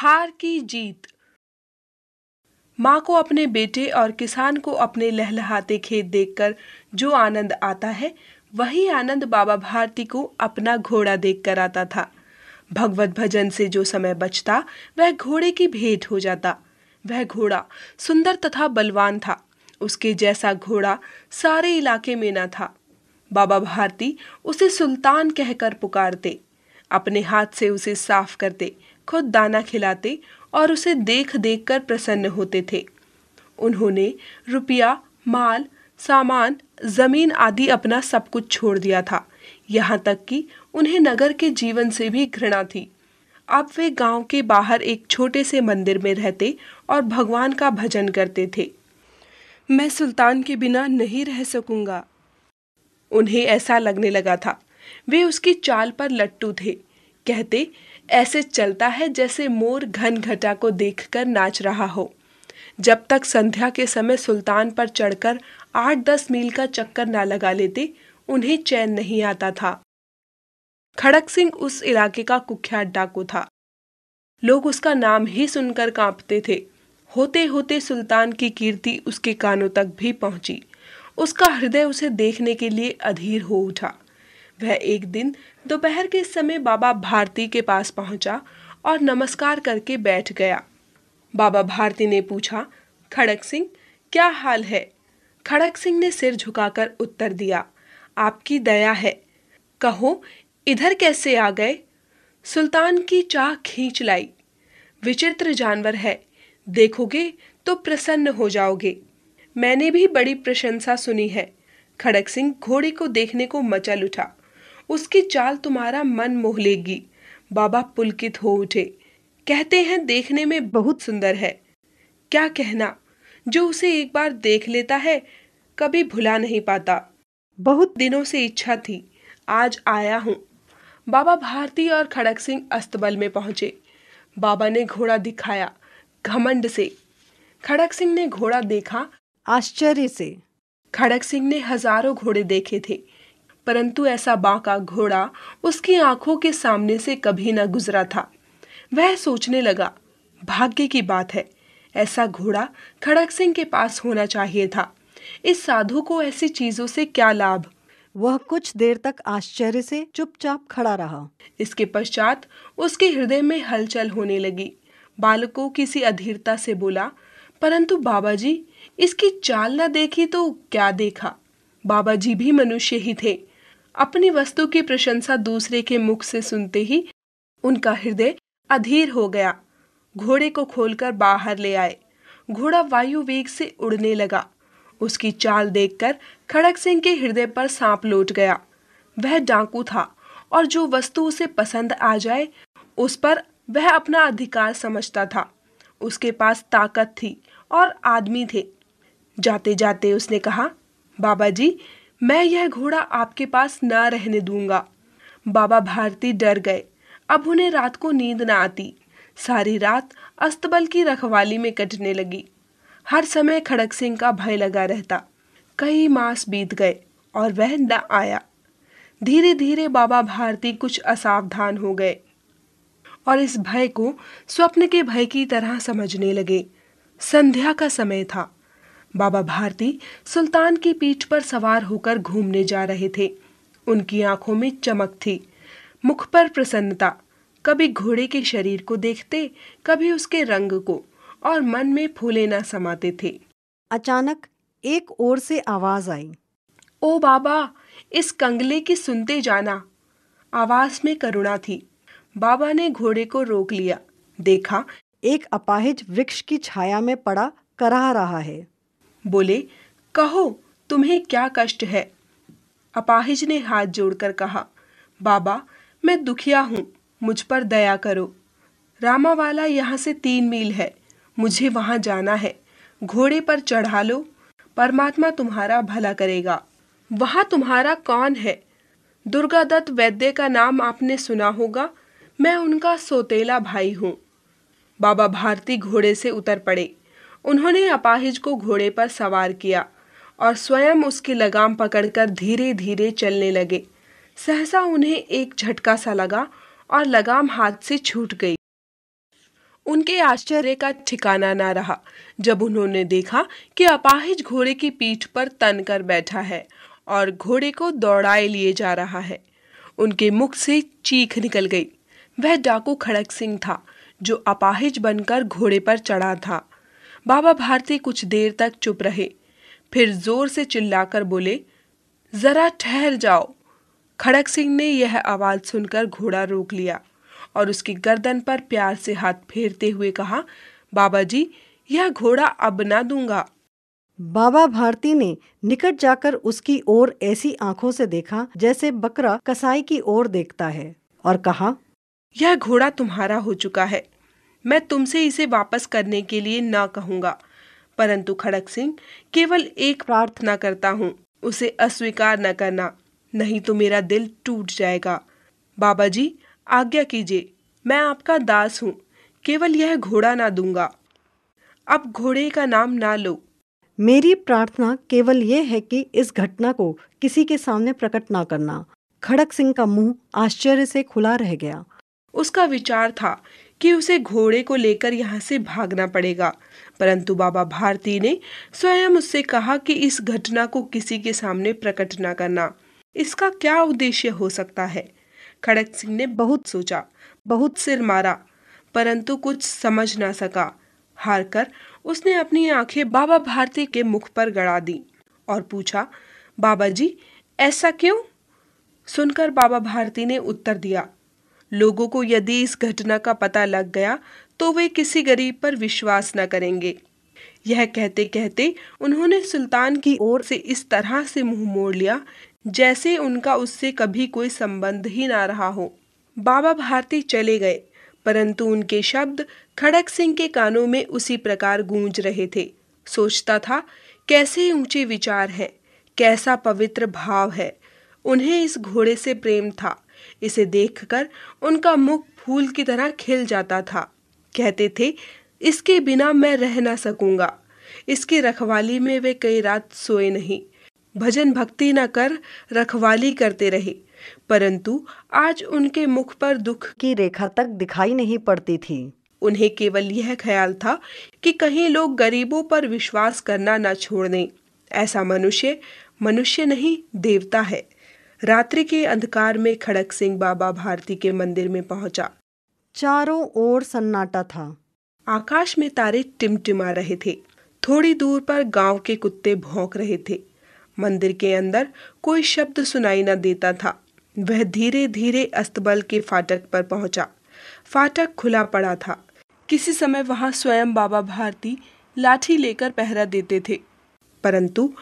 हार की जीत माँ को अपने बेटे और किसान को अपने लहलहाते खेत देखकर जो आनंद आता है वही आनंद बाबा भारती को अपना घोड़ा देखकर आता था भगवत भजन से जो समय बचता वह घोड़े की भेंट हो जाता वह घोड़ा सुंदर तथा बलवान था उसके जैसा घोड़ा सारे इलाके में न था बाबा भारती उसे सुल्तान कहकर पुकारते अपने हाथ से उसे साफ करते खुद दाना खिलाते और उसे देख देख कर प्रसन्न होते थे उन्होंने रुपया माल सामान जमीन आदि अपना सब कुछ छोड़ दिया था यहाँ तक कि उन्हें नगर के जीवन से भी घृणा थी अब वे गांव के बाहर एक छोटे से मंदिर में रहते और भगवान का भजन करते थे मैं सुल्तान के बिना नहीं रह सकूंगा उन्हें ऐसा लगने लगा था वे उसकी चाल पर लट्टू थे कहते ऐसे चलता है जैसे मोर घन घटा को देखकर नाच रहा हो जब तक संध्या के समय सुल्तान पर चढ़कर आठ दस मील का चक्कर ना लगा लेते उन्हें चैन नहीं आता था खड़क सिंह उस इलाके का कुख्यात डाकू था लोग उसका नाम ही सुनकर कांपते थे होते होते सुल्तान की कीर्ति उसके कानों तक भी पहुंची उसका हृदय उसे देखने के लिए अधीर हो उठा वह एक दिन दोपहर के समय बाबा भारती के पास पहुंचा और नमस्कार करके बैठ गया बाबा भारती ने पूछा खड़क सिंह क्या हाल है खड़क सिंह ने सिर झुकाकर उत्तर दिया आपकी दया है कहो इधर कैसे आ गए सुल्तान की चाह खींच लाई विचित्र जानवर है देखोगे तो प्रसन्न हो जाओगे मैंने भी बड़ी प्रशंसा सुनी है खड़क सिंह घोड़े को देखने को मचल उठा उसकी चाल तुम्हारा मन मोह लेगी बाबा पुलकित हो उठे कहते हैं देखने में बहुत सुंदर है क्या कहना जो उसे एक बार देख लेता है कभी भुला नहीं पाता बहुत दिनों से इच्छा थी आज आया हूँ बाबा भारती और खड़क सिंह अस्तबल में पहुंचे बाबा ने घोड़ा दिखाया घमंड से खड़क सिंह ने घोड़ा देखा आश्चर्य से खड़क सिंह ने हजारों घोड़े देखे थे परंतु ऐसा बांका घोड़ा उसकी आंखों के सामने से कभी न गुजरा था वह सोचने लगा भाग्य की बात है ऐसा घोड़ा खड़क सिंह के पास होना चाहिए था इस साधु को ऐसी चीजों से क्या लाभ वह कुछ देर तक आश्चर्य से चुपचाप खड़ा रहा इसके पश्चात उसके हृदय में हलचल होने लगी बालको किसी अधीरता से बोला परंतु बाबा जी इसकी चाल न देखी तो क्या देखा बाबा जी भी मनुष्य ही थे अपनी वस्तु की प्रशंसा दूसरे के मुख से सुनते ही उनका हृदय अधीर हो गया घोड़े को खोलकर बाहर ले आए घोड़ा वायु वेग से उड़ने लगा उसकी चाल देखकर खड़क सिंह के हृदय पर सांप लौट गया वह डाकू था और जो वस्तु उसे पसंद आ जाए उस पर वह अपना अधिकार समझता था उसके पास ताकत थी और आदमी थे जाते जाते उसने कहा बाबा जी मैं यह घोड़ा आपके पास ना रहने दूंगा बाबा भारती डर गए अब उन्हें रात को नींद न आती सारी रात अस्तबल की रखवाली में कटने लगी हर समय खड़क सिंह का भय लगा रहता कई मास बीत गए और वह न आया धीरे धीरे बाबा भारती कुछ असावधान हो गए और इस भय को स्वप्न के भय की तरह समझने लगे संध्या का समय था बाबा भारती सुल्तान की पीठ पर सवार होकर घूमने जा रहे थे उनकी आंखों में चमक थी मुख पर प्रसन्नता कभी घोड़े के शरीर को देखते कभी उसके रंग को और मन में फूले न समाते थे अचानक एक ओर से आवाज आई ओ बाबा इस कंगले की सुनते जाना आवाज में करुणा थी बाबा ने घोड़े को रोक लिया देखा एक अपाहिज वृक्ष की छाया में पड़ा कराह रहा है बोले कहो तुम्हें क्या कष्ट है अपाहिज ने हाथ जोड़कर कहा बाबा मैं दुखिया हूँ मुझ पर दया करो रामावाला यहाँ से तीन मील है मुझे वहाँ जाना है घोड़े पर चढ़ा लो परमात्मा तुम्हारा भला करेगा वहाँ तुम्हारा कौन है दुर्गा दत्त वैद्य का नाम आपने सुना होगा मैं उनका सोतेला भाई हूँ बाबा भारती घोड़े से उतर पड़े उन्होंने अपाहिज को घोड़े पर सवार किया और स्वयं उसकी लगाम पकड़कर धीरे धीरे चलने लगे सहसा उन्हें एक झटका सा लगा और लगाम हाथ से छूट गई उनके आश्चर्य का ठिकाना ना रहा जब उन्होंने देखा कि अपाहिज घोड़े की पीठ पर तन कर बैठा है और घोड़े को दौड़ाए लिए जा रहा है उनके मुख से चीख निकल गई वह डाकू खड़क सिंह था जो अपाहिज बनकर घोड़े पर चढ़ा था बाबा भारती कुछ देर तक चुप रहे फिर जोर से चिल्लाकर बोले जरा ठहर जाओ खड़क सिंह ने यह आवाज सुनकर घोड़ा रोक लिया और उसकी गर्दन पर प्यार से हाथ फेरते हुए कहा बाबा जी यह घोड़ा अब ना दूंगा बाबा भारती ने निकट जाकर उसकी ओर ऐसी आंखों से देखा जैसे बकरा कसाई की ओर देखता है और कहा यह घोड़ा तुम्हारा हो चुका है मैं तुमसे इसे वापस करने के लिए ना कहूँगा परंतु खड़क सिंह केवल एक प्रार्थना करता हूँ उसे अस्वीकार न करना नहीं तो मेरा दिल टूट जाएगा बाबा जी आज्ञा कीजिए मैं आपका दास हूँ केवल यह घोड़ा ना दूंगा अब घोड़े का नाम ना लो मेरी प्रार्थना केवल यह है कि इस घटना को किसी के सामने प्रकट ना करना खड़क सिंह का मुंह आश्चर्य से खुला रह गया उसका विचार था कि उसे घोड़े को लेकर यहाँ से भागना पड़ेगा परंतु बाबा भारती ने स्वयं उससे कहा कि इस घटना को किसी के सामने प्रकट न करना इसका क्या उद्देश्य हो सकता है खड़क सिंह ने बहुत सोचा बहुत सिर मारा परंतु कुछ समझ ना सका हार कर उसने अपनी आंखें बाबा भारती के मुख पर गड़ा दी और पूछा बाबा जी ऐसा क्यों सुनकर बाबा भारती ने उत्तर दिया लोगों को यदि इस घटना का पता लग गया तो वे किसी गरीब पर विश्वास न करेंगे यह कहते कहते उन्होंने सुल्तान की ओर से इस तरह से मुंह मोड़ लिया जैसे उनका उससे कभी कोई संबंध ही ना रहा हो बाबा भारती चले गए परंतु उनके शब्द खड़क सिंह के कानों में उसी प्रकार गूंज रहे थे सोचता था कैसे ऊंचे विचार हैं कैसा पवित्र भाव है उन्हें इस घोड़े से प्रेम था इसे देखकर उनका मुख फूल की तरह खिल जाता था कहते थे इसके बिना मैं रह ना सकूंगा इसकी रखवाली में वे कई रात सोए नहीं भजन भक्ति न कर रखवाली करते रहे परंतु आज उनके मुख पर दुख की रेखा तक दिखाई नहीं पड़ती थी उन्हें केवल यह ख्याल था कि कहीं लोग गरीबों पर विश्वास करना न छोड़ दें ऐसा मनुष्य मनुष्य नहीं देवता है रात्रि के अंधकार में खड़क सिंह बाबा भारती के मंदिर में पहुंचा चारों ओर सन्नाटा था आकाश में तारे टिमटिमा रहे थे थोड़ी दूर पर गांव के कुत्ते भौंक रहे थे मंदिर के अंदर कोई शब्द सुनाई न देता था वह धीरे धीरे अस्तबल के फाटक पर पहुंचा फाटक खुला पड़ा था किसी समय वहां स्वयं बाबा भारती लाठी लेकर पहरा देते थे परंतु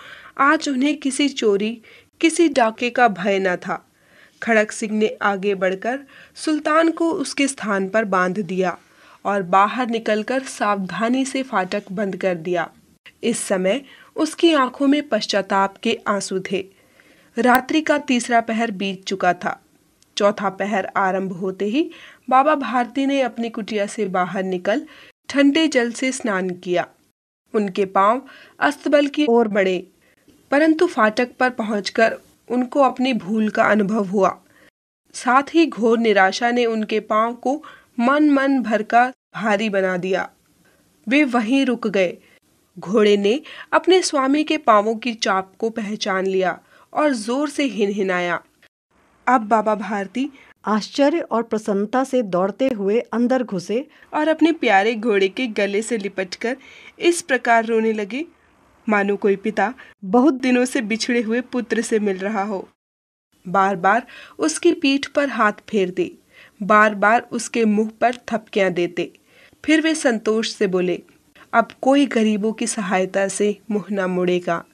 आज उन्हें किसी चोरी किसी डाके का भय न था खड़क सिंह ने आगे बढ़कर सुल्तान को उसके स्थान पर बांध दिया और बाहर निकलकर सावधानी से फाटक बंद कर दिया इस समय उसकी आंखों में पश्चाताप के आंसू थे रात्रि का तीसरा पहर बीत चुका था चौथा पहर आरंभ होते ही बाबा भारती ने अपनी कुटिया से बाहर निकल ठंडे जल से स्नान किया उनके पांव अस्तबल की ओर बढ़े परंतु फाटक पर पहुंचकर उनको अपनी भूल का अनुभव हुआ साथ ही घोर निराशा ने उनके पांव को मन मन भर का भारी बना दिया वे वहीं रुक गए घोड़े ने अपने स्वामी के पांवों की चाप को पहचान लिया और जोर से हिनहिनाया अब बाबा भारती आश्चर्य और प्रसन्नता से दौड़ते हुए अंदर घुसे और अपने प्यारे घोड़े के गले से लिपटकर इस प्रकार रोने लगे मानो कोई पिता बहुत दिनों से बिछड़े हुए पुत्र से मिल रहा हो बार बार उसकी पीठ पर हाथ फेर दे बार बार उसके मुंह पर थपकियां देते फिर वे संतोष से बोले अब कोई गरीबों की सहायता से मुंह न मुड़ेगा